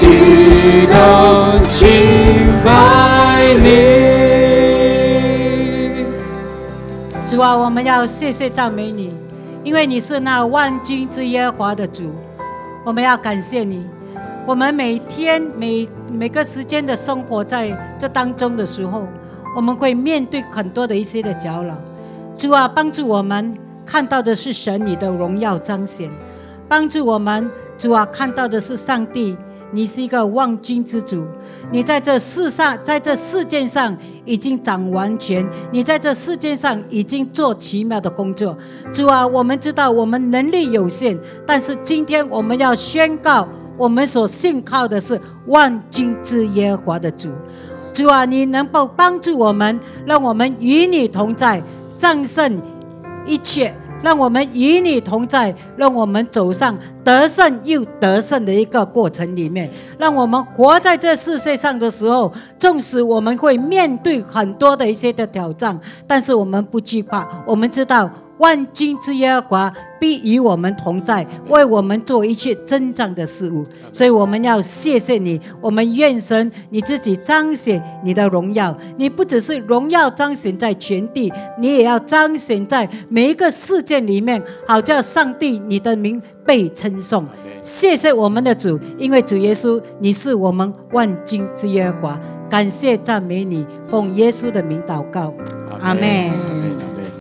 地都敬拜你。主啊，我们要谢谢赞美你，因为你是那万军之耶和华的主。我们要感谢你，我们每天每每个时间的生活在这当中的时候，我们会面对很多的一些的搅扰。主啊，帮助我们看到的是神你的荣耀彰显，帮助我们。主啊，看到的是上帝，你是一个万军之主，你在这世上，在这世界上已经掌完全，你在这世界上已经做奇妙的工作。主啊，我们知道我们能力有限，但是今天我们要宣告，我们所信靠的是万军之耶和华的主。主啊，你能够帮助我们，让我们与你同在，战胜一切。让我们与你同在，让我们走上得胜又得胜的一个过程里面。让我们活在这世界上的时候，纵使我们会面对很多的一些的挑战，但是我们不惧怕。我们知道。万军之耶和华必与我们同在，为我们做一切真长的事物。所以我们要谢谢你，我们愿神你自己彰显你的荣耀。你不只是荣耀彰显在全地，你也要彰显在每一个世界里面，好叫上帝你的名被称颂。谢谢我们的主，因为主耶稣你是我们万军之耶和华，感谢赞美你，奉耶稣的名祷告，阿门。